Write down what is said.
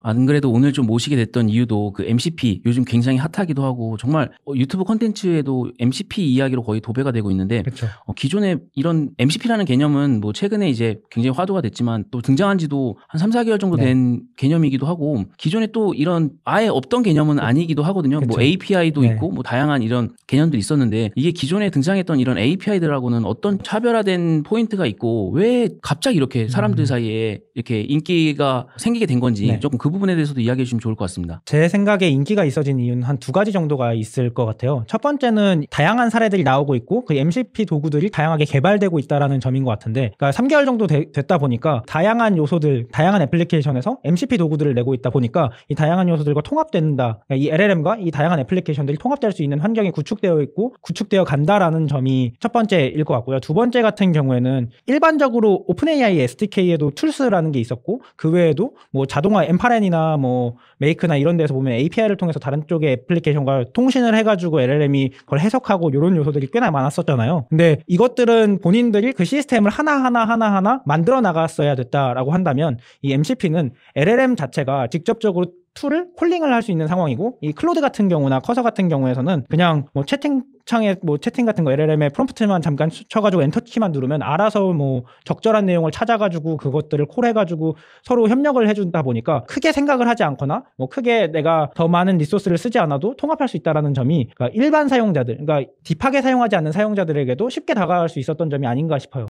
안 그래도 오늘 좀 모시게 됐던 이유도 그 MCP 요즘 굉장히 핫하기도 하고 정말 어, 유튜브 컨텐츠에도 MCP 이야기로 거의 도배가 되고 있는데 그 기존에 이런 MCP라는 개념은 뭐 최근에 이제 굉장히 화두가 됐지만 또 등장한 지도 한 3, 4개월 정도 네. 된 개념이기도 하고 기존에 또 이런 아예 없던 개념은 아니기도 하거든요. 그쵸. 뭐 그렇죠. API도 네. 있고 뭐 다양한 이런 개념도 있었는데 이게 기존에 등장했던 이런 API들하고는 어떤 차별화된 포인트가 있고 왜 갑자기 이렇게 사람들 음. 사이에 이렇게 인기가 생기게 된 건지 네. 조금 그그 부분에 대해서도 이야기해 주시면 좋을 것 같습니다. 제 생각에 인기가 있어진 이유는 한 두 가지 정도가 있을 것 같아요. 첫 번째는 다양한 사례들이 나오고 있고 그 MCP 도구들이 다양하게 개발되고 있다라는 점인 것 같은데 그러니까 3개월 정도 되, 됐다 보니까 다양한 요소들, 다양한 애플리케이션에서 MCP 도구들을 내고 있다 보니까 이 다양한 요소들과 통합된다. 그러니까 이 LLM과 이 다양한 애플리케이션들이 통합될 수 있는 환경이 구축되어 있고 구축되어 간다라는 점이 첫 번째일 것 같고요. 두 번째 같은 경우에는 일반적으로 오픈 AI SDK에도 툴스라는 게 있었고 그 외에도 뭐 자동화 m 8라 헬프라이나뭐 메이크나 이런 데서 보면 API를 통해서 다른 쪽의 애플리케이션과 통신을 해가지고 LLM이 그걸 해석하고 이런 요소들이 꽤나 많았었잖아요. 근데 이것들은 본인들이 그 시스템을 하나하나 하나하나 만들어 나갔어야 됐다라고 한다면 이 MCP는 LLM 자체가 직접적으로 툴을 콜링을 할 수 있는 상황이고 이 클로드 같은 경우나 커서 같은 경우에서는 그냥 뭐 채팅 창에 뭐 채팅 같은 거 LLM에 프롬프트만 잠깐 쳐가지고 엔터키만 누르면 알아서 뭐 적절한 내용을 찾아가지고 그것들을 콜해가지고 서로 협력을 해준다 보니까 크게 생각을 하지 않거나 뭐 크게 내가 더 많은 리소스를 쓰지 않아도 통합할 수 있다라는 점이 그러니까 일반 사용자들, 그러니까 딥하게 사용하지 않는 사용자들에게도 쉽게 다가갈 수 있었던 점이 아닌가 싶어요.